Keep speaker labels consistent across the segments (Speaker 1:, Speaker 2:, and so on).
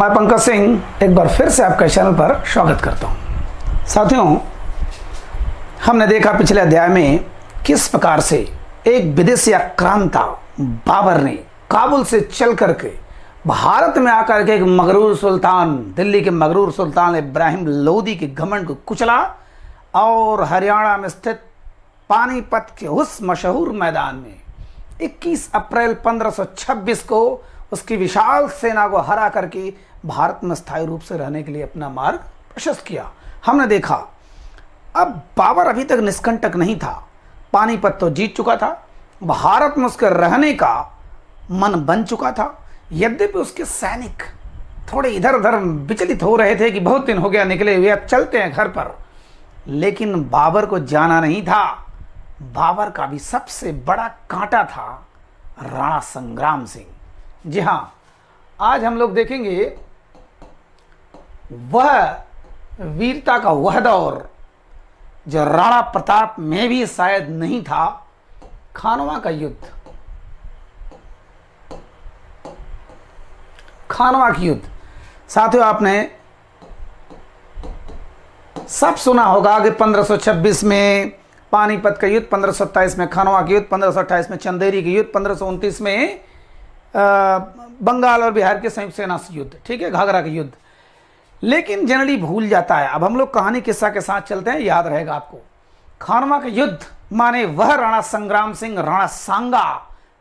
Speaker 1: मैं पंकज सिंह एक बार फिर से आपके चैनल पर स्वागत करता हूं साथियों हमने देखा पिछले अध्याय में किस प्रकार से एक विदेशी आक्रांता बाबर ने काबुल से चल करके भारत में आकर के एक मगरूर सुल्तान दिल्ली के मगरूर सुल्तान इब्राहिम लोदी के घमंड को कुचला और हरियाणा में स्थित पानीपत के उस मशहूर मैदान में 21 अप्रैल 1526 को उसकी विशाल सेना को हरा करके भारत में स्थायी रूप से रहने के लिए अपना मार्ग प्रशस्त किया हमने देखा अब बाबर अभी तक निष्कंटक नहीं था पानीपत तो जीत चुका था भारत में उसके रहने का मन बन चुका था यद्यपि उसके सैनिक थोड़े इधर उधर विचलित हो रहे थे कि बहुत दिन हो गया निकले हुए अब चलते हैं घर पर लेकिन बाबर को जाना नहीं था बाबर का भी सबसे बड़ा कांटा था राणा संग्राम सिंह जी हाँ आज हम लोग देखेंगे वह वीरता का वह दौर जो राणा प्रताप में भी शायद नहीं था खानवा का युद्ध खानवा की युद्ध साथियों आपने सब सुना होगा कि 1526 में पानीपत का युद्ध पंद्रह में खानवा का युद्ध पंद्रह में चंदेरी का युद्ध पंद्रह में बंगाल और बिहार के संयुक्त सेना से युद्ध ठीक है घाघरा का युद्ध लेकिन जनरली भूल जाता है अब हम लोग कहानी किस्सा के साथ चलते हैं याद रहेगा आपको खानवा के युद्ध माने वह राणा संग्राम सिंह राणा सांगा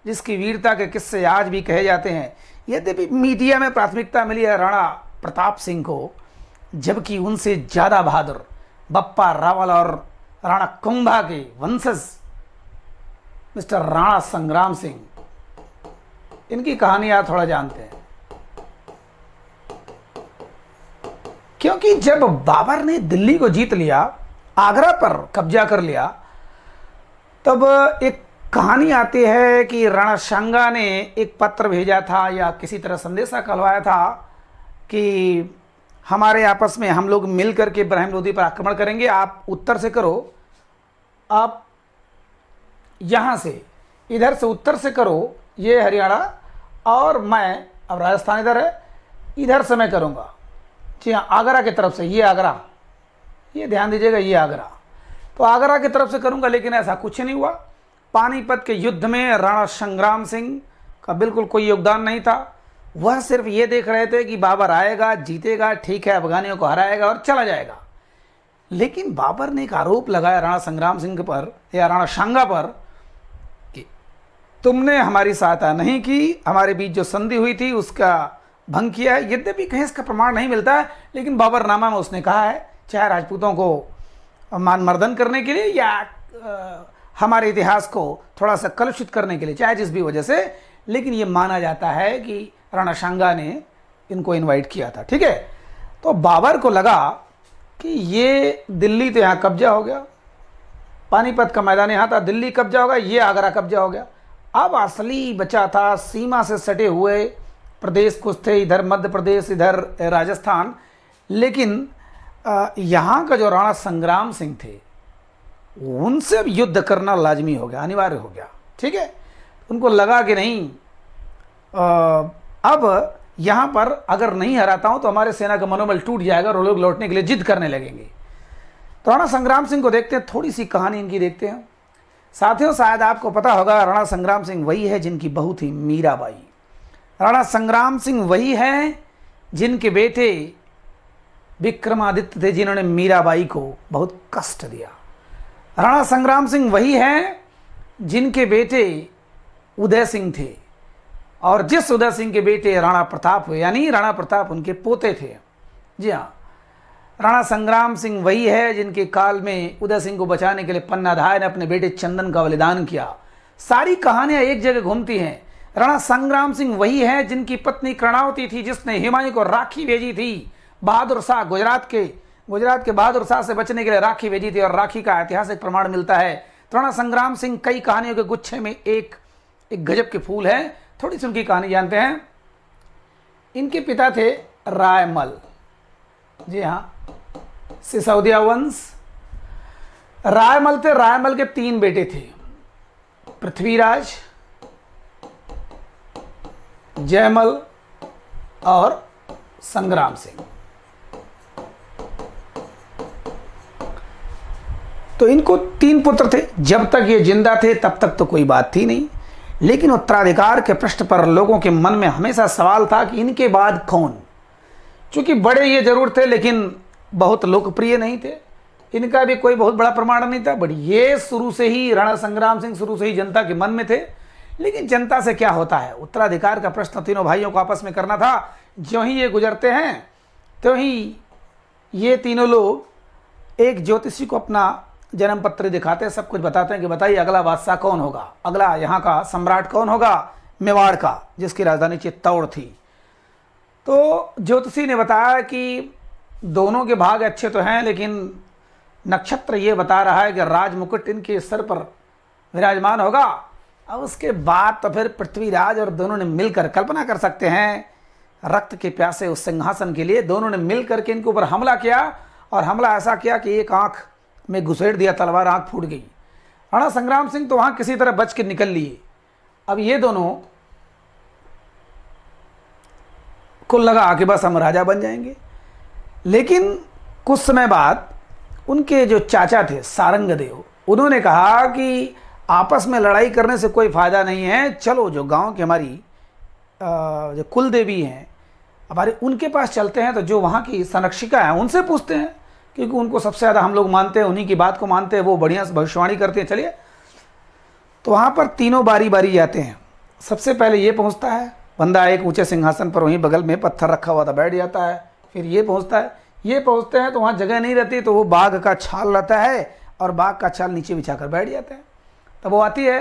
Speaker 1: जिसकी वीरता के किस्से आज भी कहे जाते हैं यद्यपि मीडिया में प्राथमिकता मिली है राणा प्रताप सिंह को जबकि उनसे ज़्यादा बहादुर बप्पा रावल और राणा कुंभा के वंशज मिस्टर राणा संग्राम सिंह इनकी कहानी आप थोड़ा जानते हैं क्योंकि जब बाबर ने दिल्ली को जीत लिया आगरा पर कब्जा कर लिया तब एक कहानी आती है कि राणा शंगा ने एक पत्र भेजा था या किसी तरह संदेशा कहवाया था कि हमारे आपस में हम लोग मिल करके इब्राहिम लोधी पर आक्रमण करेंगे आप उत्तर से करो आप यहाँ से इधर से उत्तर से करो ये हरियाणा और मैं अब राजस्थान इधर है इधर से मैं करूँगा जी हाँ आगरा की तरफ से ये आगरा ये ध्यान दीजिएगा ये आगरा तो आगरा की तरफ से करूँगा लेकिन ऐसा कुछ नहीं हुआ पानीपत के युद्ध में राणा संग्राम सिंह का बिल्कुल कोई योगदान नहीं था वह सिर्फ ये देख रहे थे कि बाबर आएगा जीतेगा ठीक है अफगानियों को हराएगा और चला जाएगा लेकिन बाबर ने एक आरोप लगाया राणा संग्राम सिंह पर या राणा शांगा पर कि तुमने हमारी सहायता नहीं की हमारे बीच जो संधि हुई थी उसका भंग किया है यद्यपि कहीं इसका प्रमाण नहीं मिलता है लेकिन बाबरनामा में उसने कहा है चाहे राजपूतों को मान मर्दन करने के लिए या आ, हमारे इतिहास को थोड़ा सा कलुषित करने के लिए चाहे जिस भी वजह से लेकिन ये माना जाता है कि राणा शांगा ने इनको इनवाइट किया था ठीक है तो बाबर को लगा कि ये दिल्ली तो यहाँ कब्जा हो गया पानीपत का मैदान यहाँ था दिल्ली कब्जा होगा ये आगरा कब्जा हो गया अब असली बचा था सीमा से सटे हुए प्रदेश कुछ थे इधर मध्य प्रदेश इधर राजस्थान लेकिन यहाँ का जो राणा संग्राम सिंह थे उनसे अब युद्ध करना लाजमी हो गया अनिवार्य हो गया ठीक है उनको लगा कि नहीं अब यहाँ पर अगर नहीं हराता हूँ तो हमारे सेना का मनोबल टूट जाएगा और लोग लौटने के लिए जिद करने लगेंगे तो राणा संग्राम सिंह को देखते हैं थोड़ी सी कहानी इनकी देखते हैं साथियों शायद आपको पता होगा राणा संग्राम सिंह वही है जिनकी बहू थी मीराबाई राणा संग्राम सिंह वही हैं जिनके बेटे विक्रमादित्य थे जिन्होंने मीराबाई को बहुत कष्ट दिया राणा संग्राम सिंह वही हैं जिनके बेटे उदय सिंह थे और जिस उदय सिंह के बेटे राणा प्रताप हुए यानी राणा प्रताप उनके पोते थे जी हाँ राणा संग्राम सिंह वही है जिनके काल में उदय सिंह को बचाने के लिए पन्नाधाय ने अपने बेटे चंदन का बलिदान किया सारी कहानियां एक जगह घूमती हैं राणा संग्राम सिंह वही है जिनकी पत्नी कर्णावती थी जिसने हिमायू को राखी भेजी थी बहादुर शाह गुजरात के गुजरात के बहादुर शाह से बचने के लिए राखी भेजी थी और राखी का ऐतिहासिक प्रमाण मिलता है तो राणा संग्राम सिंह कई कहानियों के गुच्छे में एक एक गजब के फूल है थोड़ी सी उनकी कहानी जानते हैं इनके पिता थे रायमल जी हाँ सिसौदिया वंश रायमल थे रायमल के तीन बेटे थे पृथ्वीराज जयमल और संग्राम सिंह तो इनको तीन पुत्र थे जब तक ये जिंदा थे तब तक तो कोई बात थी नहीं लेकिन उत्तराधिकार के प्रश्न पर लोगों के मन में हमेशा सवाल था कि इनके बाद कौन चूंकि बड़े ये जरूर थे लेकिन बहुत लोकप्रिय नहीं थे इनका भी कोई बहुत बड़ा प्रमाण नहीं था बट ये शुरू से ही राणा संग्राम सिंह शुरू से ही जनता के मन में थे लेकिन जनता से क्या होता है उत्तराधिकार का प्रश्न तीनों भाइयों को आपस में करना था ज्यों ही ये गुजरते हैं तो ही ये तीनों लोग एक ज्योतिषी को अपना जन्म पत्र दिखाते हैं सब कुछ बताते हैं कि बताइए अगला बादशाह कौन होगा अगला यहाँ का सम्राट कौन होगा मेवाड़ का जिसकी राजधानी चित्तौड़ थी तो ज्योतिषी ने बताया कि दोनों के भाग अच्छे तो हैं लेकिन नक्षत्र ये बता रहा है कि राजमुकुट इनके सर पर विराजमान होगा और उसके बाद तो फिर पृथ्वीराज और दोनों ने मिलकर कल्पना कर सकते हैं रक्त के प्यासे उस सिंहासन के लिए दोनों ने मिलकर के इनके ऊपर हमला किया और हमला ऐसा किया कि एक आंख में घुसेड़ दिया तलवार आंख फूट गई राणा संग्राम सिंह तो वहाँ किसी तरह बच के निकल लिए अब ये दोनों को लगा कि बस हम राजा बन जाएंगे लेकिन कुछ समय बाद उनके जो चाचा थे सारंगदेव उन्होंने कहा कि आपस में लड़ाई करने से कोई फ़ायदा नहीं है चलो जो गांव की हमारी जो कुल देवी हैं हमारे उनके पास चलते हैं तो जो वहाँ की संरक्षिका हैं उनसे पूछते हैं क्योंकि उनको सबसे ज़्यादा हम लोग मानते हैं उन्हीं की बात को मानते हैं वो बढ़िया भविष्यवाणी करते हैं चलिए तो वहाँ पर तीनों बारी बारी जाते हैं सबसे पहले ये पहुँचता है बंदा एक ऊँचे सिंहासन पर वहीं बगल में पत्थर रखा हुआ था बैठ जाता है फिर ये पहुँचता है ये पहुँचते हैं तो वहाँ जगह नहीं रहती तो वो बाघ का छाल रहता है और बाघ का छाल नीचे बिछा कर बैठ जाते हैं तब वो आती है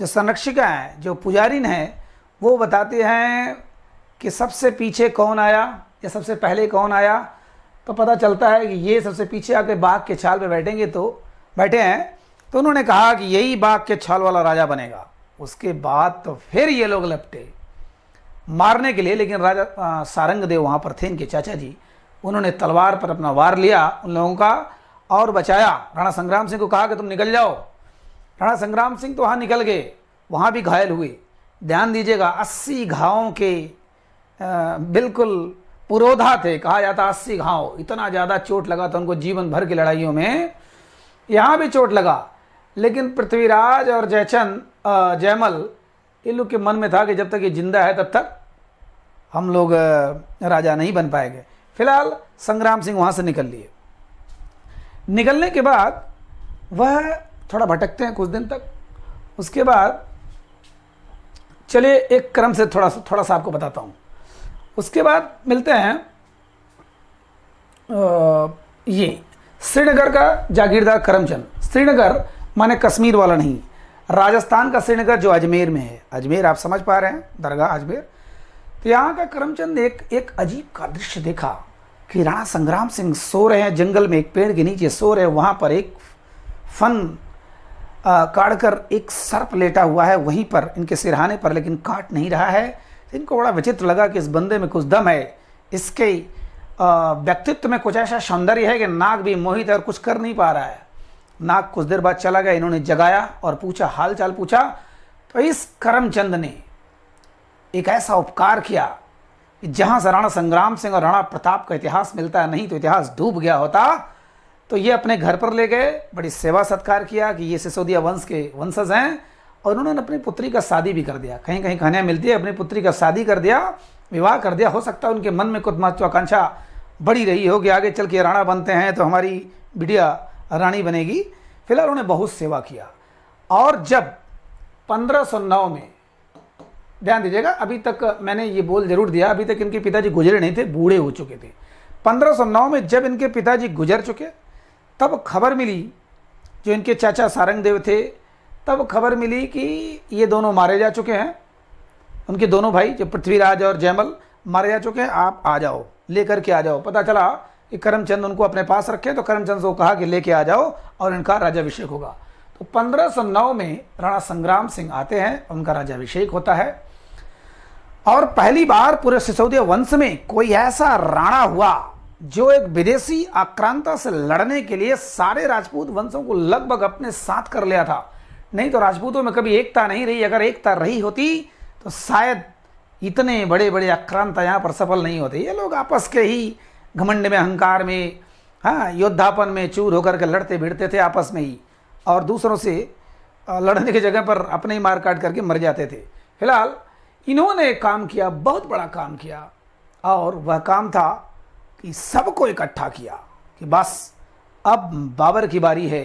Speaker 1: जो संरक्षिका हैं जो पुजारिन हैं वो बताती हैं कि सबसे पीछे कौन आया या सबसे पहले कौन आया तो पता चलता है कि ये सबसे पीछे आके बाघ के छाल पे बैठेंगे तो बैठे हैं तो उन्होंने कहा कि यही बाघ के छाल वाला राजा बनेगा उसके बाद तो फिर ये लोग लपटे मारने के लिए लेकिन राजा आ, सारंग देव वहाँ पर थे इनके चाचा जी उन्होंने तलवार पर अपना वार लिया उन लोगों का और बचाया राणा संग्राम सिंह को कहा कि तुम निकल जाओ राणा संग्राम सिंह तो वहाँ निकल गए वहाँ भी घायल हुए ध्यान दीजिएगा अस्सी घावों के आ, बिल्कुल पुरोधा थे कहा जाता अस्सी घाव इतना ज़्यादा चोट लगा था उनको जीवन भर की लड़ाइयों में यहाँ भी चोट लगा लेकिन पृथ्वीराज और जयचंद जयमल इन लोग के मन में था कि जब तक ये जिंदा है तब तक हम लोग राजा नहीं बन पाएंगे फिलहाल संग्राम सिंह वहाँ से निकल लिए निकलने के बाद वह थोड़ा भटकते हैं कुछ दिन तक उसके बाद चलिए एक क्रम से थोड़ा सा थोड़ा सा आपको बताता हूँ उसके बाद मिलते हैं आ, ये श्रीनगर का जागीरदार करमचंद श्रीनगर माने कश्मीर वाला नहीं राजस्थान का श्रीनगर जो अजमेर में है अजमेर आप समझ पा रहे हैं दरगाह अजमेर तो यहाँ का करमचंद ने एक, एक अजीब का दृश्य देखा कि राणा संग्राम सिंह सो रहे हैं जंगल में एक पेड़ के नीचे सो रहे हैं वहाँ पर एक फन काटकर एक सर्प लेटा हुआ है वहीं पर इनके सिरहाने पर लेकिन काट नहीं रहा है इनको बड़ा विचित्र लगा कि इस बंदे में कुछ दम है इसके व्यक्तित्व में कुछ ऐसा सौंदर्य है कि नाग भी मोहित है और कुछ कर नहीं पा रहा है नाग कुछ देर बाद चला गया इन्होंने जगाया और पूछा हाल चाल पूछा तो इस करमचंद ने एक ऐसा उपकार किया कि जहाँ से राणा संग्राम सिंह और राणा प्रताप का इतिहास मिलता है नहीं तो इतिहास डूब गया होता तो ये अपने घर पर ले गए बड़ी सेवा सत्कार किया कि ये सिसोदिया वंश के वंशज हैं और उन्होंने अपनी पुत्री का शादी भी कर दिया कहीं कहीं कहानियाँ मिलती है अपनी पुत्री का शादी कर दिया विवाह कर दिया हो सकता है उनके मन में कुछ महत्वाकांक्षा बढ़ी रही हो कि आगे चल के राणा बनते हैं तो हमारी बिटिया रानी बनेगी फिलहाल उन्होंने बहुत सेवा किया और जब 1509 में ध्यान दीजिएगा अभी तक मैंने ये बोल जरूर दिया अभी तक इनके पिताजी गुजरे नहीं थे बूढ़े हो चुके थे 1509 में जब इनके पिताजी गुजर चुके तब खबर मिली जो इनके चाचा सारंग देव थे तब खबर मिली कि ये दोनों मारे जा चुके हैं उनके दोनों भाई जो पृथ्वीराज और जयमल मारे जा चुके हैं आप आ जाओ लेकर के आ जाओ पता चला कि करमचंद उनको अपने पास रखे तो करमचंद को कहा कि लेके आ जाओ और इनका राजाभिषेक होगा तो पंद्रह में राणा संग्राम सिंह आते हैं उनका राजाभिषेक होता है और पहली बार पूरे सिसोदिया वंश में कोई ऐसा राणा हुआ जो एक विदेशी आक्रांता से लड़ने के लिए सारे राजपूत वंशों को लगभग अपने साथ कर लिया था नहीं तो राजपूतों में कभी एकता नहीं रही अगर एकता रही होती तो शायद इतने बड़े बड़े आक्रांता यहाँ पर सफल नहीं होते ये लोग आपस के ही घमंड में अहंकार में हाँ योद्धापन में चूर होकर के लड़ते भिड़ते थे आपस में ही और दूसरों से लड़ने की जगह पर अपने ही मार काट करके मर जाते थे फिलहाल इन्होंने काम किया बहुत बड़ा काम किया और वह काम था कि सबको इकट्ठा किया कि बस अब बाबर की बारी है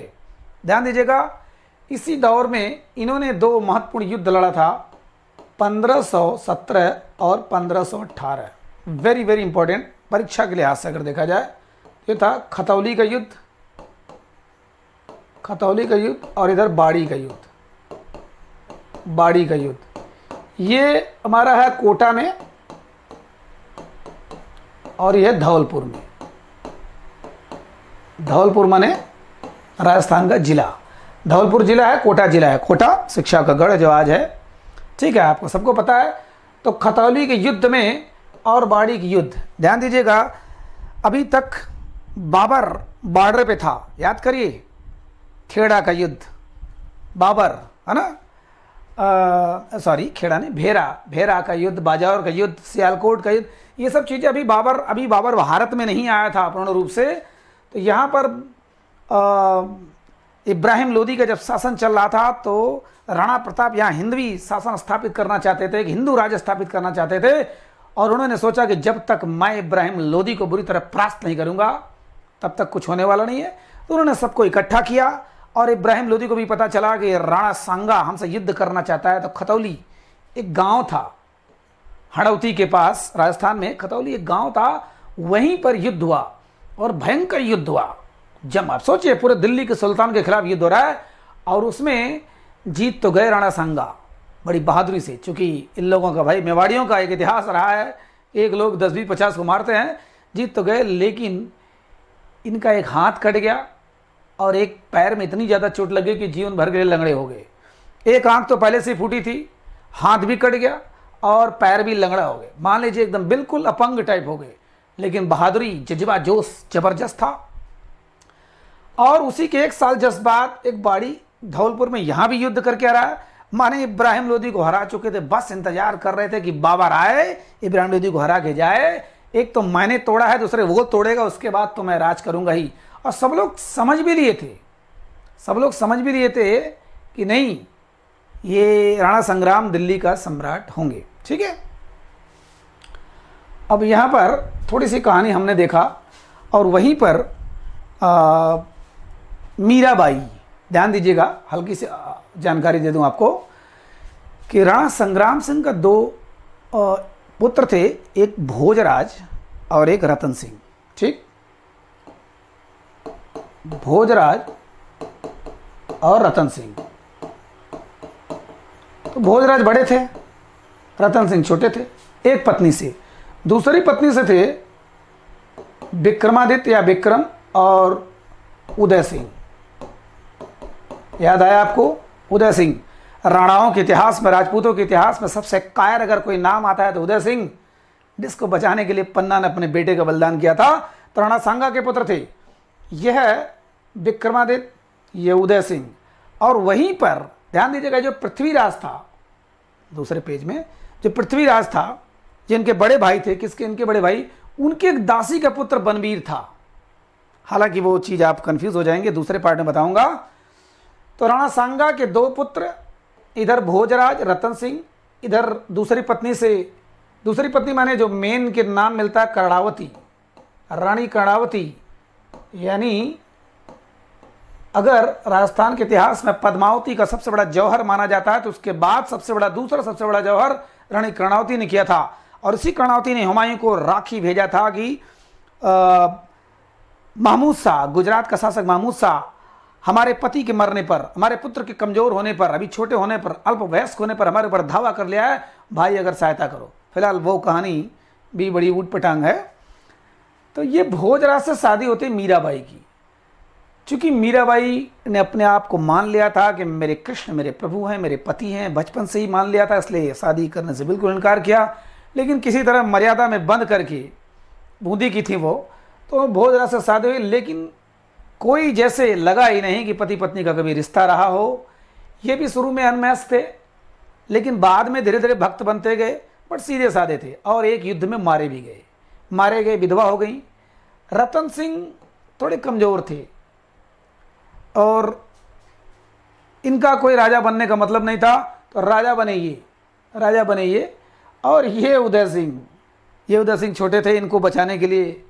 Speaker 1: ध्यान दीजिएगा इसी दौर में इन्होंने दो महत्वपूर्ण युद्ध लड़ा था 1517 और 1518 वेरी वेरी इंपॉर्टेंट परीक्षा के लिहाज से अगर देखा जाए तो था खतौली का युद्ध खतौली का युद्ध और इधर बाड़ी का युद्ध बाड़ी का युद्ध ये हमारा है कोटा में और यह धौलपुर में धौलपुर माने राजस्थान का जिला धौलपुर जिला है कोटा जिला है कोटा शिक्षा का गढ़ जो आज है ठीक है आपको सबको पता है तो खतौली के युद्ध में और बाड़ी के युद्ध ध्यान दीजिएगा अभी तक बाबर बॉर्डर पे था याद करिए खेड़ा का युद्ध बाबर है ना सॉरी खेड़ा नहीं भेरा भेरा का युद्ध बाजौर का युद्ध सियालकोट का युद्ध ये सब चीज़ें अभी बाबर अभी बाबर भारत में नहीं आया था पूर्ण रूप से तो यहाँ पर इब्राहिम लोदी का जब शासन चल रहा था तो राणा प्रताप यहाँ हिंदवी शासन स्थापित करना चाहते थे एक हिंदू राज्य स्थापित करना चाहते थे और उन्होंने सोचा कि जब तक मैं इब्राहिम लोदी को बुरी तरह परास्त नहीं करूँगा तब तक कुछ होने वाला नहीं है तो उन्होंने सबको इकट्ठा किया और इब्राहिम लोदी को भी पता चला कि राणा सांगा हमसे युद्ध करना चाहता है तो खतौली एक गांव था हड़ौती के पास राजस्थान में खतौली एक गांव था वहीं पर युद्ध हुआ और भयंकर युद्ध हुआ जब आप सोचिए पूरे दिल्ली के सुल्तान के खिलाफ युद्ध हो रहा है और उसमें जीत तो गए राणा सांगा बड़ी बहादुरी से चूंकि इन लोगों का भाई मेवाड़ियों का एक इतिहास रहा है एक लोग दस बीस पचास को मारते हैं जीत तो गए लेकिन इनका एक हाथ कट गया और एक पैर में इतनी ज़्यादा चोट लगी कि जीवन भर के लंगड़े हो गए एक आंख तो पहले से फूटी थी हाथ भी कट गया और पैर भी लंगड़ा हो गए मान लीजिए एकदम बिल्कुल अपंग टाइप हो गए लेकिन बहादुरी जज्बा जोश जबरदस्त था और उसी के एक साल जस बाद एक बाड़ी धौलपुर में यहाँ भी युद्ध करके आ रहा है माने इब्राहिम लोधी को हरा चुके थे बस इंतजार कर रहे थे कि बाबा राय इब्राहिम लोधी को हरा के जाए एक तो मैंने तोड़ा है दूसरे वो तोड़ेगा उसके बाद तो मैं राज करूंगा ही और सब लोग समझ भी लिए थे सब लोग समझ भी लिए थे कि नहीं ये राणा संग्राम दिल्ली का सम्राट होंगे ठीक है अब यहाँ पर थोड़ी सी कहानी हमने देखा और वहीं पर मीराबाई ध्यान दीजिएगा हल्की सी जानकारी दे दूँ आपको कि राणा संग्राम सिंह का दो आ, पुत्र थे एक भोजराज और एक रतन सिंह ठीक भोजराज और रतन सिंह तो भोजराज बड़े थे रतन सिंह छोटे थे एक पत्नी से दूसरी पत्नी से थे विक्रमादित्य या विक्रम और उदय सिंह याद आया आपको उदय सिंह राणाओं के इतिहास में राजपूतों के इतिहास में सबसे कायर अगर कोई नाम आता है तो उदय सिंह जिसको बचाने के लिए पन्ना ने अपने बेटे का बलिदान किया था तो राणा सांगा के पुत्र थे यह विक्रमादित्य ये उदय सिंह और वहीं पर ध्यान दीजिएगा जो पृथ्वीराज था दूसरे पेज में जो पृथ्वीराज था जिनके बड़े भाई थे किसके इनके बड़े भाई उनके एक दासी का पुत्र बनवीर था हालांकि वो चीज़ आप कंफ्यूज हो जाएंगे दूसरे पार्ट में बताऊंगा तो राणा सांगा के दो पुत्र इधर भोजराज रतन सिंह इधर दूसरी पत्नी से दूसरी पत्नी माने जो मेन के नाम मिलता है कर्णावती रानी कर्णावती यानी अगर राजस्थान के इतिहास में पद्मावती का सबसे बड़ा जौहर माना जाता है तो उसके बाद सबसे बड़ा दूसरा सबसे बड़ा जौहर रानी कर्णावती ने किया था और इसी कर्णावती ने हुमायूं को राखी भेजा था कि महमूद शाह गुजरात का शासक महमूद शाह हमारे पति के मरने पर हमारे पुत्र के कमजोर होने पर अभी छोटे होने पर अल्प वयस्क होने पर हमारे ऊपर धावा कर लिया है भाई अगर सहायता करो फिलहाल वो कहानी भी बड़ी ऊट पटांग है तो ये भोजराज से शादी होती मीराबाई की चूंकि मीराबाई ने अपने आप को मान लिया था कि मेरे कृष्ण मेरे प्रभु हैं मेरे पति हैं बचपन से ही मान लिया था इसलिए शादी करने से बिल्कुल इनकार किया लेकिन किसी तरह मर्यादा में बंद करके बूंदी की थी वो तो बहुत ज़रा से शादी हुई लेकिन कोई जैसे लगा ही नहीं कि पति पत्नी का कभी रिश्ता रहा हो ये भी शुरू में अनमैस थे लेकिन बाद में धीरे धीरे भक्त बनते गए बट सीधे साधे थे और एक युद्ध में मारे भी गए मारे गए विधवा हो गई रतन सिंह थोड़े कमज़ोर थे और इनका कोई राजा बनने का मतलब नहीं था तो राजा बने ये राजा बने ये और ये उदय सिंह ये उदय सिंह छोटे थे इनको बचाने के लिए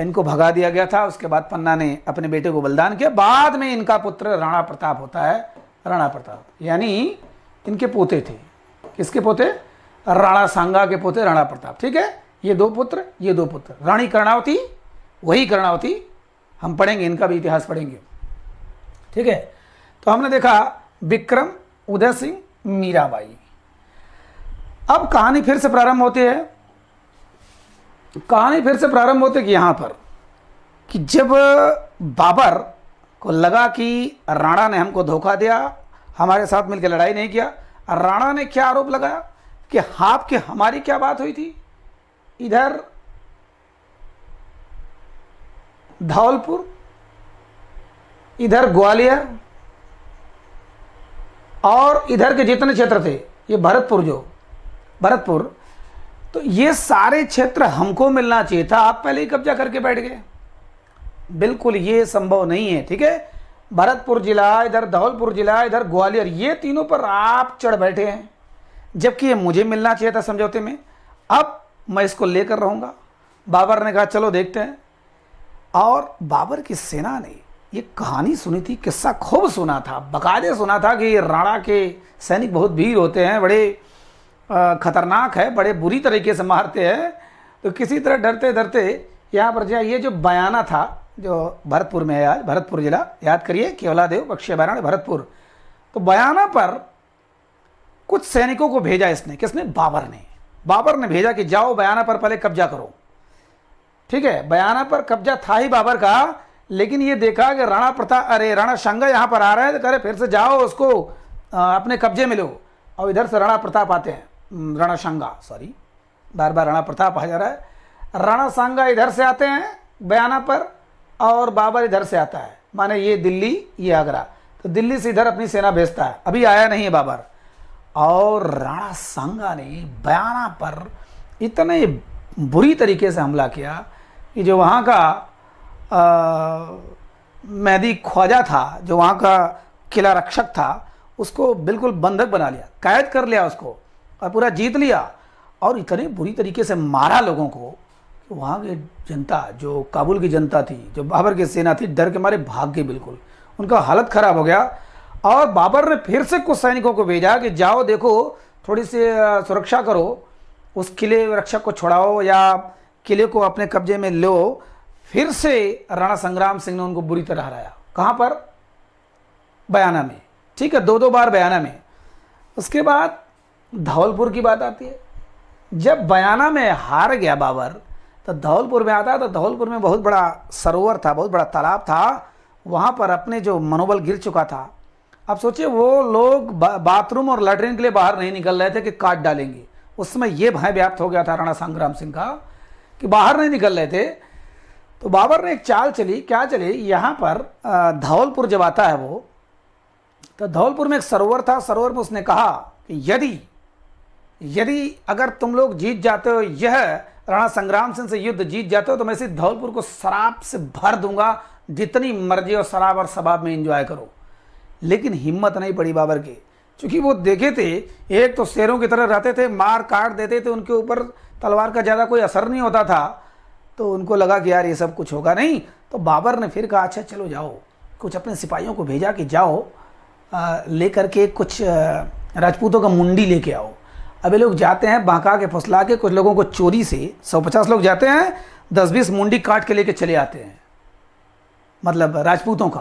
Speaker 1: इनको भगा दिया गया था उसके बाद पन्ना ने अपने बेटे को बलिदान किया बाद में इनका पुत्र राणा प्रताप होता है राणा प्रताप यानी इनके पोते थे किसके पोते राणा सांगा के पोते राणा प्रताप ठीक है ये दो पुत्र ये दो पुत्र रानी कर्णावती वही कर्णावती हम पढ़ेंगे इनका भी इतिहास पढ़ेंगे ठीक है तो हमने देखा विक्रम उदय सिंह मीराबाई अब कहानी फिर से प्रारंभ होती है कहानी फिर से प्रारंभ होती है कि यहां पर कि जब बाबर को लगा कि राणा ने हमको धोखा दिया हमारे साथ मिलकर लड़ाई नहीं किया राणा ने क्या आरोप लगाया कि हाफ हमारी क्या बात हुई थी इधर धौलपुर इधर ग्वालियर और इधर के जितने क्षेत्र थे ये भरतपुर जो भरतपुर तो ये सारे क्षेत्र हमको मिलना चाहिए था आप पहले ही कब्जा करके बैठ गए बिल्कुल ये संभव नहीं है ठीक है भरतपुर जिला इधर धौलपुर जिला इधर ग्वालियर ये तीनों पर आप चढ़ बैठे हैं जबकि ये मुझे मिलना चाहिए था समझौते में अब मैं इसको लेकर रहूँगा बाबर ने कहा चलो देखते हैं और बाबर की सेना नहीं ये कहानी सुनी थी किस्सा खूब सुना था बकायदे सुना था कि राणा के सैनिक बहुत भीड़ होते हैं बड़े ख़तरनाक है बड़े बुरी तरीके से मारते हैं तो किसी तरह डरते डरते यहाँ पर जो ये जो बयाना था जो भरतपुर में है आज भरतपुर जिला याद करिए केवलादेव बक्ष्य बयारण भरतपुर तो बयाना पर कुछ सैनिकों को भेजा इसने किसने बाबर ने बाबर ने भेजा कि जाओ बयाना पर पहले कब्जा करो ठीक है बयाना पर कब्जा था ही बाबर का लेकिन ये देखा कि राणा प्रताप अरे राणा शंगा यहाँ पर आ रहे हैं तो करे फिर से जाओ उसको अपने कब्जे में लो और इधर से राणा प्रताप आते हैं राणा शंगा सॉरी बार बार राणा प्रताप आ जा रहा है राणा सांगा इधर से आते हैं बयाना पर और बाबर इधर से आता है माने ये दिल्ली ये आगरा तो दिल्ली से इधर अपनी सेना भेजता है अभी आया नहीं है बाबर और राणा सांगा ने बयाना पर इतने बुरी तरीके से हमला किया कि जो वहाँ का मैदी ख्वाजा था जो वहाँ का किला रक्षक था उसको बिल्कुल बंधक बना लिया कैद कर लिया उसको और पूरा जीत लिया और इतने बुरी तरीके से मारा लोगों को कि वहाँ की जनता जो काबुल की जनता थी जो बाबर की सेना थी डर के मारे भाग गई बिल्कुल उनका हालत ख़राब हो गया और बाबर ने फिर से कुछ सैनिकों को भेजा कि जाओ देखो थोड़ी सी सुरक्षा करो उस किले रक्षक को छुड़ाओ या किले को अपने कब्जे में लो फिर से राणा संग्राम सिंह ने उनको बुरी तरह हराया कहां पर बयाना में ठीक है दो दो बार बयाना में उसके बाद धौलपुर की बात आती है जब बयाना में हार गया बाबर तो धौलपुर में आता तो धौलपुर में बहुत बड़ा सरोवर था बहुत बड़ा तालाब था वहाँ पर अपने जो मनोबल गिर चुका था अब सोचिए वो लोग बा, बाथरूम और लैटरिन के लिए बाहर नहीं निकल रहे थे कि काट डालेंगे उसमें ये भय व्याप्त हो गया था राणा संग्राम सिंह का कि बाहर नहीं निकल रहे थे तो बाबर ने एक चाल चली क्या चली यहाँ पर धौलपुर जब आता है वो तो धौलपुर में एक सरोवर था सरोवर में उसने कहा कि यदि यदि अगर तुम लोग जीत जाते हो यह राणा संग्राम सिंह से युद्ध जीत जाते हो तो मैं इसी धौलपुर को शराब से भर दूंगा जितनी मर्जी और शराब और शबाब में इंजॉय करो लेकिन हिम्मत नहीं पड़ी बाबर की क्योंकि वो देखे थे एक तो शेरों की तरह रहते थे मार काट देते थे उनके ऊपर तलवार का ज़्यादा कोई असर नहीं होता था तो उनको लगा कि यार ये सब कुछ होगा नहीं तो बाबर ने फिर कहा अच्छा चलो जाओ कुछ अपने सिपाहियों को भेजा कि जाओ लेकर के कुछ राजपूतों का मुंडी लेके आओ अभी लोग जाते हैं बांका के फसला के कुछ लोगों को चोरी से सौ पचास लोग जाते हैं दस बीस मुंडी काट के लेके चले आते हैं मतलब राजपूतों का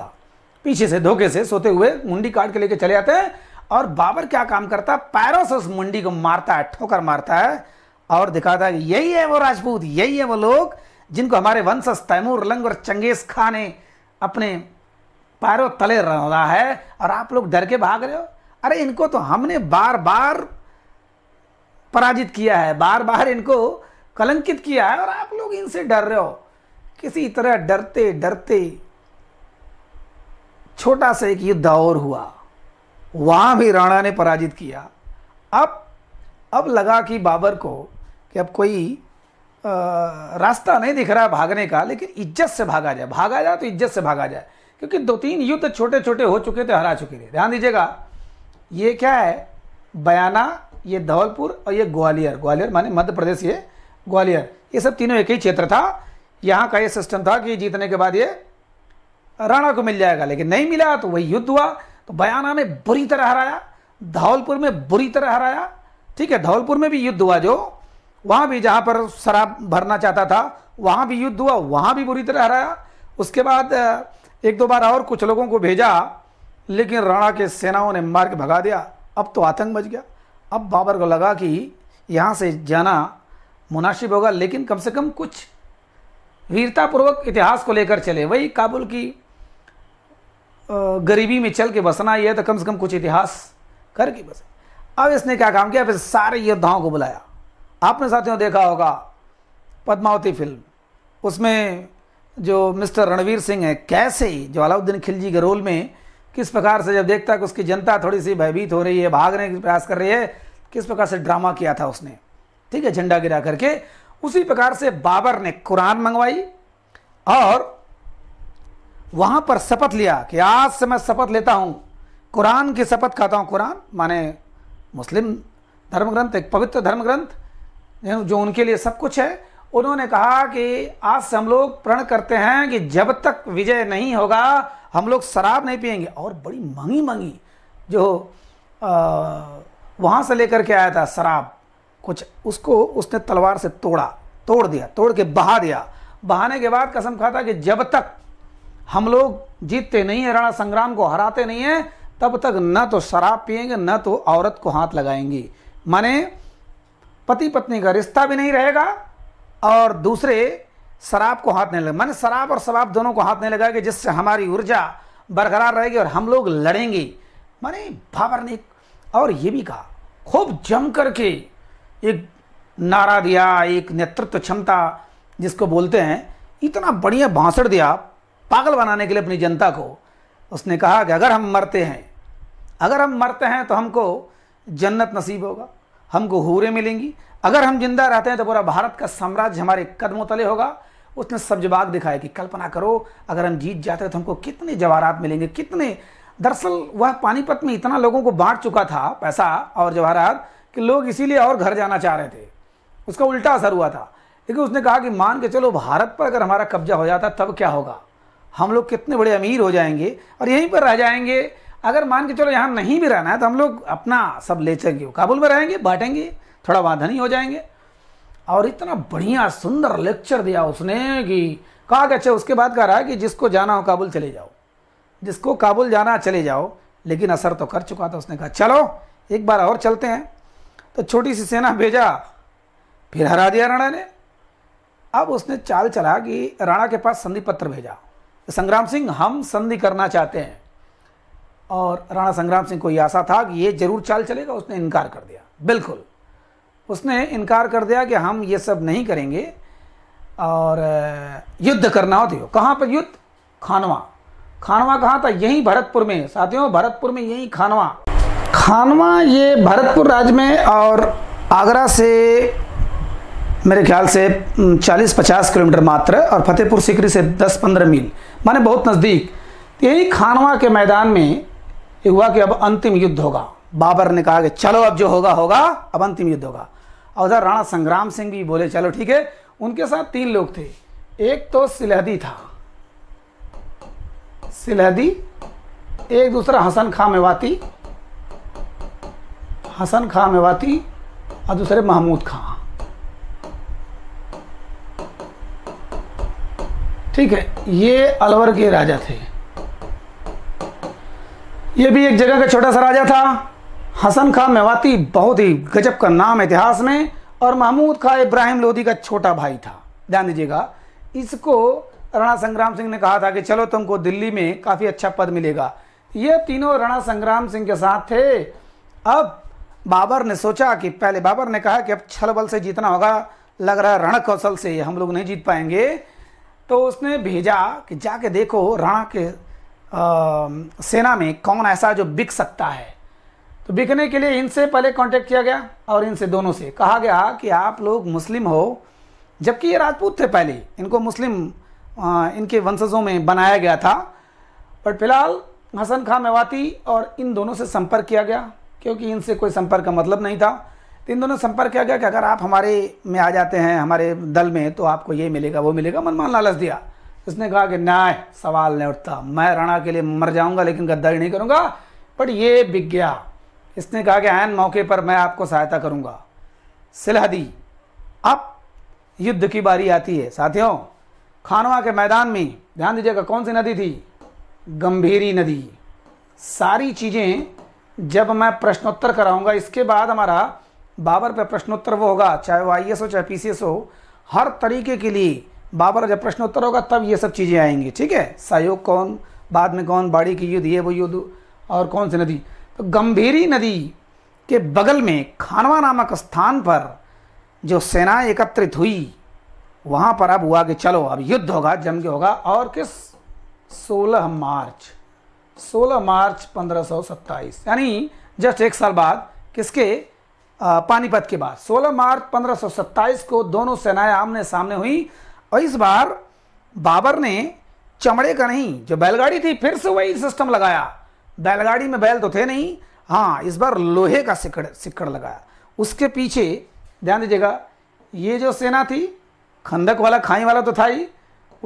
Speaker 1: पीछे से धोखे से सोते हुए मुंडी काट के लेके चले आते हैं और बाबर क्या काम करता है पैरों से उस मुंडी को मारता है ठोकर मारता है और दिखाता है यही है वो राजपूत यही है वो लोग जिनको हमारे वंशज तैमूर लंग और चंगेज खां ने अपने पैरों तले रहा है और आप लोग डर के भाग रहे हो अरे इनको तो हमने बार बार पराजित किया है बार बार इनको कलंकित किया है और आप लोग इनसे डर रहे हो किसी तरह डरते डरते छोटा सा एक युद्ध और हुआ वहाँ भी राणा ने पराजित किया अब अब लगा कि बाबर को कि अब कोई आ, रास्ता नहीं दिख रहा भागने का लेकिन इज्जत से भागा जाए भागा जाए तो इज्जत से भागा जाए क्योंकि दो तीन युद्ध छोटे छोटे हो चुके थे तो हरा चुके थे ध्यान दीजिएगा ये क्या है बयाना ये धौलपुर और ये ग्वालियर ग्वालियर माने मध्य प्रदेश ये ग्वालियर ये सब तीनों एक ही क्षेत्र था यहाँ का ये सिस्टम था कि जीतने के बाद ये राणा को मिल जाएगा लेकिन नहीं मिला तो वही युद्ध हुआ तो बयाना में बुरी तरह हराया धौलपुर में बुरी तरह हराया ठीक है धौलपुर में भी युद्ध हुआ जो वहाँ भी जहाँ पर शराब भरना चाहता था वहाँ भी युद्ध हुआ वहाँ भी बुरी तरह हराया उसके बाद एक दो बार और कुछ लोगों को भेजा लेकिन राणा के सेनाओं ने मार के भगा दिया अब तो आतंक बच गया अब बाबर को लगा कि यहाँ से जाना मुनासिब होगा लेकिन कम से कम कुछ वीरतापूर्वक इतिहास को लेकर चले वही काबुल की गरीबी में चल के बसना यह तो कम से कम कुछ इतिहास करके बस अब इसने क्या काम किया फिर सारे योद्धाओं को बुलाया आपने साथियों देखा होगा पद्मावती फिल्म उसमें जो मिस्टर रणवीर सिंह है कैसे जो अलाउद्दीन खिलजी के रोल में किस प्रकार से जब देखता है कि उसकी जनता थोड़ी सी भयभीत हो रही है भागने के प्रयास कर रही है किस प्रकार से ड्रामा किया था उसने ठीक है झंडा गिरा करके उसी प्रकार से बाबर ने कुरान मंगवाई और वहाँ पर शपथ लिया कि आज से मैं शपथ लेता हूँ कुरान की शपथ खाता हूँ कुरान माने मुस्लिम धर्मग्रंथ एक पवित्र धर्म ग्रंथ जो उनके लिए सब कुछ है उन्होंने कहा कि आज से हम लोग प्रण करते हैं कि जब तक विजय नहीं होगा हम लोग शराब नहीं पियेंगे और बड़ी मंगी मंगी जो वहाँ से लेकर के आया था शराब कुछ उसको उसने तलवार से तोड़ा तोड़ दिया तोड़ के बहा दिया बहाने के बाद कसम खाता कि जब तक हम लोग जीतते नहीं हैं राणा संग्राम को हराते नहीं हैं तब तक न तो शराब पियेंगे न तो औरत को हाथ लगाएंगी माने पति पत्नी का रिश्ता भी नहीं रहेगा और दूसरे शराब को हाथ नहीं लगे मैंने शराब और शराब दोनों को हाथ नहीं लगा जिससे हमारी ऊर्जा बरकरार रहेगी और हम लोग लड़ेंगे मैंने भावर ने और ये भी कहा खूब जम करके एक नारा दिया एक नेतृत्व क्षमता जिसको बोलते हैं इतना बढ़िया भाषण दिया पागल बनाने के लिए अपनी जनता को उसने कहा कि अगर हम मरते हैं अगर हम मरते हैं तो हमको जन्नत नसीब होगा हमको हूरें मिलेंगी अगर हम जिंदा रहते हैं तो पूरा भारत का साम्राज्य हमारे कदमों तले होगा उसने सब जवाब दिखाया कि कल्पना करो अगर हम जीत जाते तो हमको कितने जवाहरात मिलेंगे कितने दरअसल वह पानीपत में इतना लोगों को बांट चुका था पैसा और जवाहरात कि लोग इसीलिए और घर जाना चाह रहे थे उसका उल्टा असर हुआ था लेकिन उसने कहा कि मान के चलो भारत पर अगर हमारा कब्जा हो जाता तब क्या होगा हम लोग कितने बड़े अमीर हो जाएंगे और यहीं पर रह जाएंगे अगर मान के चलो यहाँ नहीं भी रहना है तो हम लोग अपना सब ले चलेंगे काबुल में रहेंगे बांटेंगे थोड़ा वाधनी हो जाएंगे और इतना बढ़िया सुंदर लेक्चर दिया उसने कि कहा कि अच्छा उसके बाद कह रहा है कि जिसको जाना हो काबुल चले जाओ जिसको काबुल जाना चले जाओ लेकिन असर तो कर चुका था उसने कहा चलो एक बार और चलते हैं तो छोटी सी सेना भेजा फिर हरा दिया राणा ने अब उसने चाल चला कि राणा के पास संधि पत्र भेजा संग्राम सिंह हम संधि करना चाहते हैं और राणा संग्राम सिंह को ये आशा था कि ये जरूर चाल चलेगा उसने इनकार कर दिया बिल्कुल उसने इनकार कर दिया कि हम ये सब नहीं करेंगे और युद्ध करना होती हो तो कहाँ पर युद्ध खानवा खानवा कहाँ था यहीं भरतपुर में साथियों भरतपुर में यहीं खानवा खानवा ये भरतपुर राज्य में और आगरा से मेरे ख्याल से 40-50 किलोमीटर मात्र और फतेहपुर सिकरी से 10-15 मील माने बहुत नज़दीक यही खानवा के मैदान में ये हुआ कि अब अंतिम युद्ध होगा बाबर ने कहा कि चलो अब जो होगा होगा अब अंतिम युद्ध होगा और उधर राणा संग्राम सिंह भी बोले चलो ठीक है उनके साथ तीन लोग थे एक तो सिलहदी था सिलहदी एक दूसरा हसन खां मेवाती हसन खां मेवाती और दूसरे महमूद खां ठीक है ये अलवर के राजा थे ये भी एक जगह का छोटा सा राजा था हसन खां मेवाती बहुत ही गजब का नाम इतिहास में और महमूद खां इब्राहिम लोधी का छोटा भाई था ध्यान दीजिएगा इसको राणा संग्राम सिंह ने कहा था कि चलो तुमको दिल्ली में काफ़ी अच्छा पद मिलेगा ये तीनों राणा संग्राम सिंह के साथ थे अब बाबर ने सोचा कि पहले बाबर ने कहा कि अब छल बल से जीतना होगा लग रहा है रण कौशल से हम लोग नहीं जीत पाएंगे तो उसने भेजा कि जाके देखो राणा के सेना में कौन ऐसा जो बिक सकता है तो बिकने के लिए इनसे पहले कांटेक्ट किया गया और इनसे दोनों से कहा गया कि आप लोग मुस्लिम हो जबकि ये राजपूत थे पहले इनको मुस्लिम आ, इनके वंशजों में बनाया गया था बट फिलहाल हसन खां मेवाती और इन दोनों से संपर्क किया गया क्योंकि इनसे कोई संपर्क का मतलब नहीं था तो इन दोनों संपर्क किया गया कि अगर आप हमारे में आ जाते हैं हमारे दल में तो आपको ये मिलेगा वो मिलेगा मनमान लालच दिया इसने कहा कि न्याय सवाल नहीं उठता मैं राणा के लिए मर जाऊंगा लेकिन गद्दारी नहीं करूंगा बट ये बिक गया इसने कहा कि आयन मौके पर मैं आपको सहायता करूंगा सिलह दी अब युद्ध की बारी आती है साथियों खानवा के मैदान में ध्यान दीजिएगा कौन सी नदी थी गंभीरी नदी सारी चीज़ें जब मैं प्रश्नोत्तर कराऊंगा इसके बाद हमारा बाबर पे प्रश्नोत्तर वो होगा चाहे वो आई हो चाहे पी हो हर तरीके के लिए बाबर जब प्रश्नोत्तर होगा तब ये सब चीज़ें आएंगी ठीक है सहयोग कौन बाद में कौन बाड़ी की युद्ध ये वो युद्ध और कौन सी नदी तो गंभीरी नदी के बगल में खानवा नामक स्थान पर जो सेना एकत्रित हुई वहाँ पर अब हुआ कि चलो अब युद्ध होगा जम के होगा और किस 16 मार्च 16 मार्च 1527 यानी जस्ट एक साल बाद किसके पानीपत के बाद 16 मार्च 1527 को दोनों सेनाएं आमने सामने हुई और इस बार बाबर ने चमड़े का नहीं जो बैलगाड़ी थी फिर से वही सिस्टम लगाया बैलगाड़ी में बैल तो थे नहीं हाँ इस बार लोहे का सिकड़ सिक्कड़ लगाया उसके पीछे ध्यान दीजिएगा ये जो सेना थी खंदक वाला खाई वाला तो था ही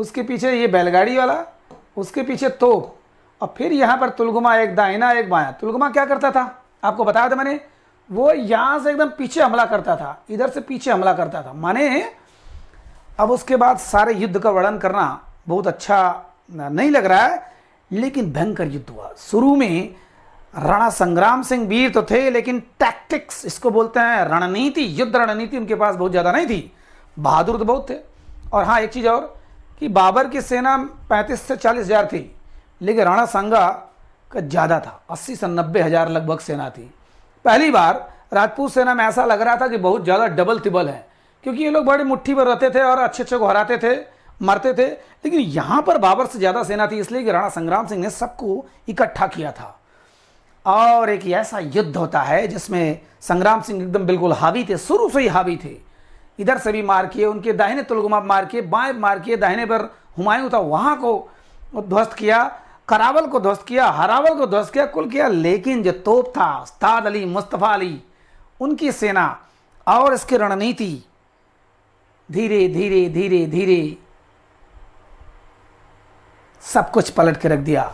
Speaker 1: उसके पीछे ये बैलगाड़ी वाला उसके पीछे तोप और फिर यहाँ पर तुलगुमा एक दाइना एक बाया तुलगुमा क्या करता था आपको बताया था मैंने वो यहाँ से एकदम पीछे हमला करता था इधर से पीछे हमला करता था माने अब उसके बाद सारे युद्ध का वर्णन करना बहुत अच्छा नहीं लग रहा है लेकिन भयंकर युद्ध हुआ शुरू में राणा संग्राम सिंह वीर तो थे लेकिन टैक्टिक्स इसको बोलते हैं रणनीति युद्ध रणनीति उनके पास बहुत ज़्यादा नहीं थी बहादुर तो बहुत थे और हाँ एक चीज़ और कि बाबर की सेना पैंतीस से चालीस हज़ार थी लेकिन राणा संगा का ज़्यादा था अस्सी से नब्बे हज़ार लगभग सेना थी पहली बार राजपूत सेना में ऐसा लग रहा था कि बहुत ज़्यादा डबल तिबल है क्योंकि ये लोग बड़े मुट्ठी पर रहते थे और अच्छे अच्छे को हराते थे मरते थे लेकिन यहाँ पर बाबर से ज़्यादा सेना थी इसलिए कि राणा संग्राम सिंह ने सबको इकट्ठा किया था और एक ऐसा युद्ध होता है जिसमें संग्राम सिंह एकदम बिल्कुल हावी थे शुरू से ही हावी थे इधर से भी मार किए उनके दाहिने तुलगुमा मार किए बाएँ मार किए दाहिने पर हुमायूं था वहाँ को ध्वस्त किया करावल को ध्वस्त किया हरावल को ध्वस्त किया कुल किया लेकिन जो तोप था उस्ताद अली मुस्तफ़ा अली उनकी सेना और इसकी रणनीति धीरे धीरे धीरे धीरे सब कुछ पलट के रख दिया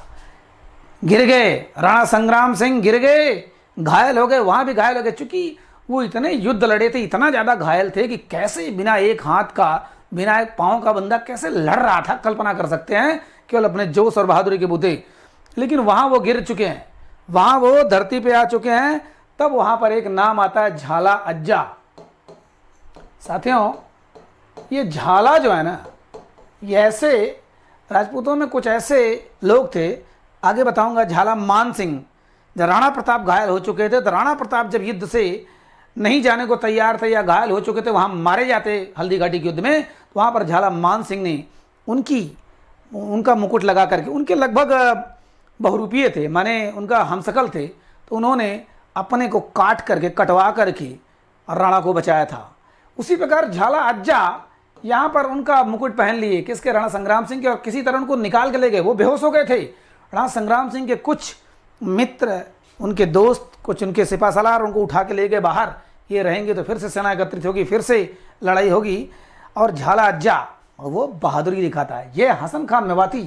Speaker 1: गिर गए राणा संग्राम सिंह गिर गए घायल हो गए वहां भी घायल हो गए चूंकि वो इतने युद्ध लड़े थे इतना ज़्यादा घायल थे कि कैसे बिना एक हाथ का बिना एक पाँव का बंदा कैसे लड़ रहा था कल्पना कर सकते हैं केवल अपने जोश और बहादुरी के बुद्धि लेकिन वहां वो गिर चुके हैं वहां वो धरती पे आ चुके हैं तब वहां पर एक नाम आता है झाला अज्जा साथियों ये झाला जो है ना ये ऐसे राजपूतों में कुछ ऐसे लोग थे आगे बताऊंगा झाला मान सिंह जब राणा प्रताप घायल हो चुके थे तो राणा प्रताप जब युद्ध से नहीं जाने को तैयार थे या घायल हो चुके थे वहाँ मारे जाते हल्दी घाटी के युद्ध में तो वहाँ पर झाला मान सिंह ने उनकी उनका मुकुट लगा करके उनके लगभग बहुरूपीय थे माने उनका हमसकल थे तो उन्होंने अपने को काट करके कटवा करके राणा को बचाया था उसी प्रकार झाला अज्जा यहाँ पर उनका मुकुट पहन लिए किसके राणा संग्राम सिंह के और किसी तरह उनको निकाल के ले गए वो बेहोश हो गए थे राणा संग्राम सिंह के कुछ मित्र उनके दोस्त कुछ उनके सिपा सलार उनको उठा के ले गए बाहर ये रहेंगे तो फिर से सेना एकत्रित होगी फिर से लड़ाई होगी और झाला अज्जा और वो बहादुरी दिखाता है ये हसन खान मेवाती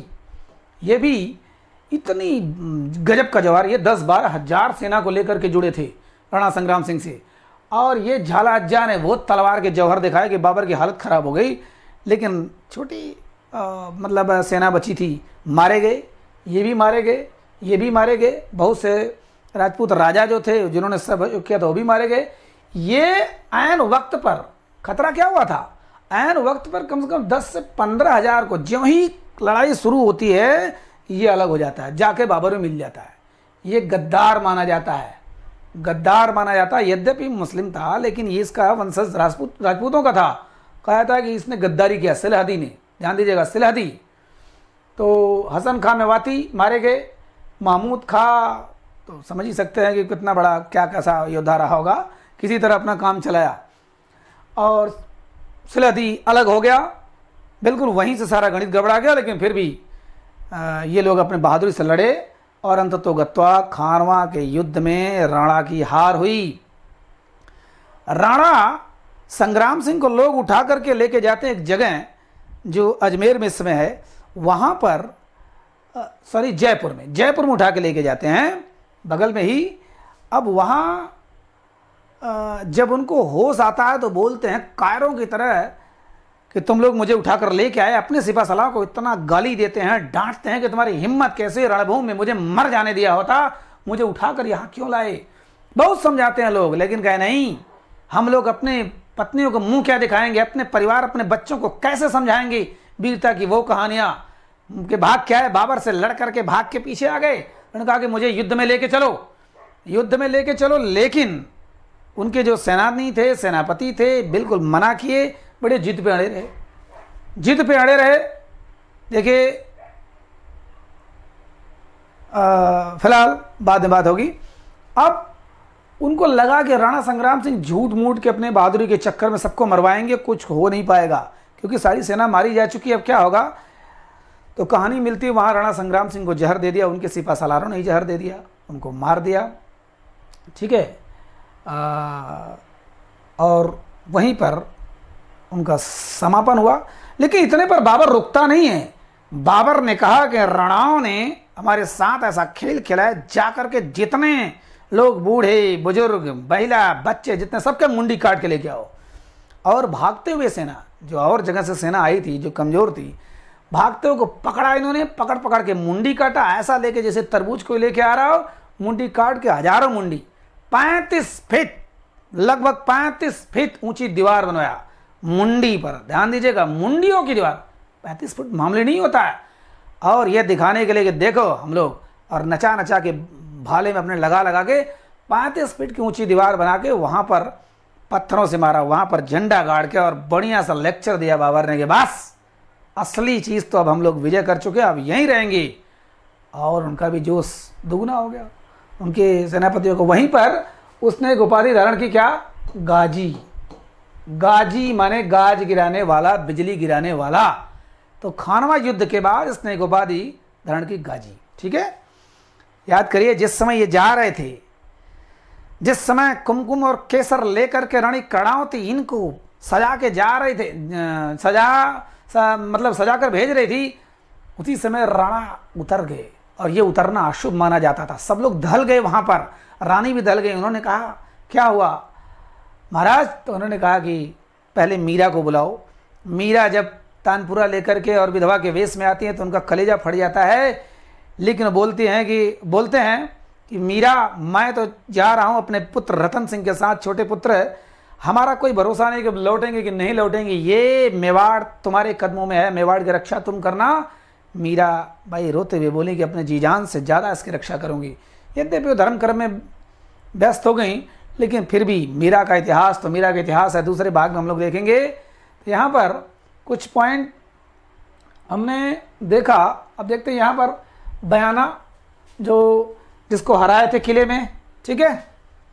Speaker 1: ये भी इतनी गजब का जवार ये दस बारह हजार सेना को लेकर के जुड़े थे राणा संग्राम सिंह से और ये झालाज्जा ने बहुत तलवार के जौहर दिखाया कि बाबर की हालत ख़राब हो गई लेकिन छोटी मतलब सेना बची थी मारे गए ये भी मारे गए ये भी मारे गए बहुत से राजपूत राजा जो थे जिन्होंने सब किया था वो भी मारे गए ये ऐन वक्त पर खतरा क्या हुआ था ऐन वक्त पर कम से कम दस से पंद्रह हज़ार को ज्यों ही लड़ाई शुरू होती है ये अलग हो जाता है जाके बाबर में मिल जाता है ये गद्दार माना जाता है गद्दार माना जाता यद्यपि मुस्लिम था लेकिन ये इसका वंशज राजपूत राजपूतों का था कहा था कि इसने गद्दारी किया सिलहदी ने ध्यान दीजिएगा सिलहदी तो हसन खां मेवाती मारे गए महमूद खां तो समझ ही सकते हैं कि कितना बड़ा क्या कैसा योद्धा रहा होगा किसी तरह अपना काम चलाया और सिलहदी अलग हो गया बिल्कुल वहीं से सारा गणित गड़बड़ा गया लेकिन फिर भी ये लोग अपने बहादुरी से लड़े और अंत तो गत्वा खानवा के युद्ध में राणा की हार हुई राणा संग्राम सिंह को लोग उठा करके लेके जाते हैं एक जगह जो अजमेर में इसमें है वहाँ पर सॉरी जयपुर में जयपुर में उठा के लेके जाते हैं बगल में ही अब वहाँ जब उनको होश आता है तो बोलते हैं कायरों की तरह कि तुम लोग मुझे उठाकर लेके आए अपने सिपा सलाह को इतना गाली देते हैं डांटते हैं कि तुम्हारी हिम्मत कैसे रणभूमि में मुझे मर जाने दिया होता मुझे उठाकर यहाँ क्यों लाए बहुत समझाते हैं लोग लेकिन कहे नहीं हम लोग अपने पत्नियों को मुंह क्या दिखाएंगे अपने परिवार अपने बच्चों को कैसे समझाएंगे वीरता की वो कहानियाँ के भाग क्या है बाबर से लड़ करके भाग के पीछे आ गए उन्होंने कहा कि मुझे युद्ध में लेके चलो युद्ध में लेके चलो लेकिन उनके जो सेनानी थे सेनापति थे बिल्कुल मना किए बड़े जिद पे अड़े रहे जिद पे अड़े रहे देखिए फिलहाल बाद में बात होगी अब उनको लगा कि राणा संग्राम सिंह झूठ मूठ के अपने बहादुरी के चक्कर में सबको मरवाएंगे कुछ हो नहीं पाएगा क्योंकि सारी सेना मारी जा चुकी है अब क्या होगा तो कहानी मिलती वहाँ राणा संग्राम सिंह को जहर दे दिया उनके सिपा सलारों ने ही जहर दे दिया उनको मार दिया ठीक है और वहीं पर उनका समापन हुआ लेकिन इतने पर बाबर रुकता नहीं है बाबर ने कहा कि रणाओं ने हमारे साथ ऐसा खेल खेला है जा करके जितने लोग बूढ़े बुजुर्ग महिला बच्चे जितने सबके मुंडी काट के लेके आओ और भागते हुए सेना जो और जगह से सेना आई थी जो कमज़ोर थी भागते हुए को पकड़ा इन्होंने पकड़ पकड़ के मुंडी काटा ऐसा लेके जैसे तरबूज को लेके आ रहा हो मुंडी काट के हजारों मुंडी पैंतीस फीट लगभग पैंतीस फीट ऊंची दीवार बनवाया मुंडी पर ध्यान दीजिएगा मुंडियों की दीवार पैंतीस फुट मामले नहीं होता है और यह दिखाने के लिए कि देखो हम लोग और नचा नचा के भाले में अपने लगा लगा के पैंतीस फीट की ऊंची दीवार बना के वहाँ पर पत्थरों से मारा वहाँ पर झंडा गाड़ के और बढ़िया सा लेक्चर दिया बाबर ने कि बस असली चीज़ तो अब हम लोग विजय कर चुके अब यहीं रहेंगी और उनका भी जोश दोगुना हो गया उनके सेनापतियों को वहीं पर उसने एक उपाधि धारण की क्या गाजी गाजी माने गाज गिराने वाला बिजली गिराने वाला तो खानवा युद्ध के बाद इसने गोपा दी धरण की गाजी ठीक है याद करिए जिस समय ये जा रहे थे जिस समय कुमकुम और केसर लेकर के रानी कड़ावती इनको सजा के जा रहे थे सजा सा, मतलब सजा कर भेज रही थी उसी समय राणा उतर गए और ये उतरना अशुभ माना जाता था सब लोग ढल गए वहां पर रानी भी ढल गई उन्होंने कहा क्या हुआ महाराज तो उन्होंने कहा कि पहले मीरा को बुलाओ मीरा जब तानपुरा लेकर के और विधवा के वेश में आती हैं तो उनका कलेजा फट जाता है लेकिन बोलती हैं कि बोलते हैं कि मीरा मैं तो जा रहा हूँ अपने पुत्र रतन सिंह के साथ छोटे पुत्र हमारा कोई भरोसा नहीं कि लौटेंगे कि नहीं लौटेंगे ये मेवाड़ तुम्हारे कदमों में है मेवाड़ की रक्षा तुम करना मीरा भाई रोते हुए बोली कि अपने जीजान से ज़्यादा इसकी रक्षा करूँगी यद्यपि वो धर्म कर्म में व्यस्त हो गई लेकिन फिर भी मीरा का इतिहास तो मीरा का इतिहास है दूसरे भाग में हम लोग देखेंगे तो यहाँ पर कुछ पॉइंट हमने देखा अब देखते हैं यहाँ पर बयाना जो जिसको हराए थे किले में ठीक है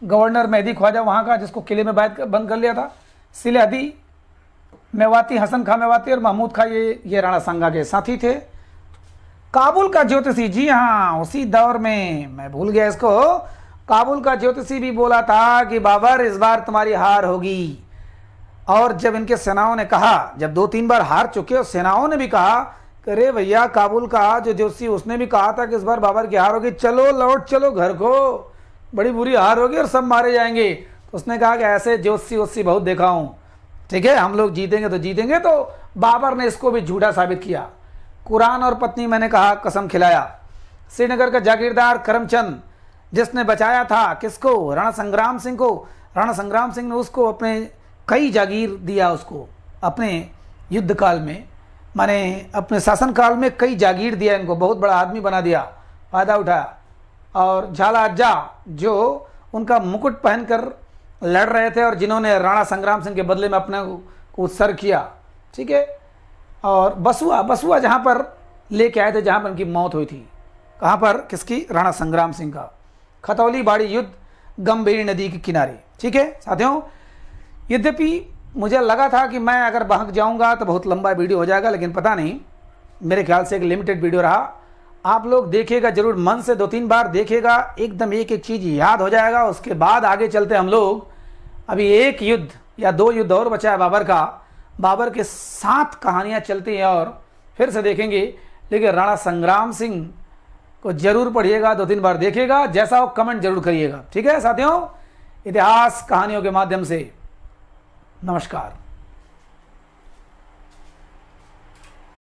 Speaker 1: गवर्नर मेहदी ख्वाजा वहाँ का जिसको किले में बंद कर लिया था सिलेदी मेवाती हसन खां मेवाती और महमूद खां ये ये राणा संगा के साथी थे काबुल का ज्योतिषी जी हाँ उसी दौर में मैं भूल गया इसको काबुल का ज्योतिषी भी बोला था कि बाबर इस बार तुम्हारी हार होगी और जब इनके सेनाओं ने कहा जब दो तीन बार हार चुके और सेनाओं ने भी कहा अरे भैया काबुल का जो ज्योतिषी उसने भी कहा था कि इस बार बाबर की हार होगी चलो लौट चलो घर को बड़ी बुरी हार होगी और सब मारे जाएंगे तो उसने कहा कि ऐसे ज्योतिषी वोसी बहुत देखा हूँ ठीक है हम लोग जीतेंगे तो जीतेंगे तो बाबर ने इसको भी झूठा साबित किया कुरान और पत्नी मैंने कहा कसम खिलाया श्रीनगर का जागीरदार करमचंद जिसने बचाया था किसको रण संग्राम सिंह को रण संग्राम सिंह ने उसको अपने कई जागीर दिया उसको अपने युद्ध काल में माने अपने शासन काल में कई जागीर दिया इनको बहुत बड़ा आदमी बना दिया फायदा उठाया और झाला अज्जा जो उनका मुकुट पहनकर लड़ रहे थे और जिन्होंने राणा संग्राम सिंह के बदले में अपने को सर किया ठीक है और बसुआ बसुआ जहाँ पर लेके आए थे जहाँ पर उनकी मौत हुई थी कहाँ पर किसकी राणा संग्राम सिंह का खतौली बाड़ी युद्ध गंभीर नदी के किनारे ठीक है साथियों यद्यपि मुझे लगा था कि मैं अगर बहक जाऊंगा तो बहुत लंबा वीडियो हो जाएगा लेकिन पता नहीं मेरे ख्याल से एक लिमिटेड वीडियो रहा आप लोग देखेगा जरूर मन से दो तीन बार देखेगा एकदम एक एक चीज़ याद हो जाएगा उसके बाद आगे चलते हम लोग अभी एक युद्ध या दो युद्ध और बचा है बाबर का बाबर के सात कहानियाँ चलती हैं और फिर से देखेंगे लेकिन राणा संग्राम सिंह को जरूर पढ़िएगा दो तीन बार देखिएगा जैसा हो कमेंट जरूर करिएगा ठीक है साथियों इतिहास कहानियों के माध्यम से नमस्कार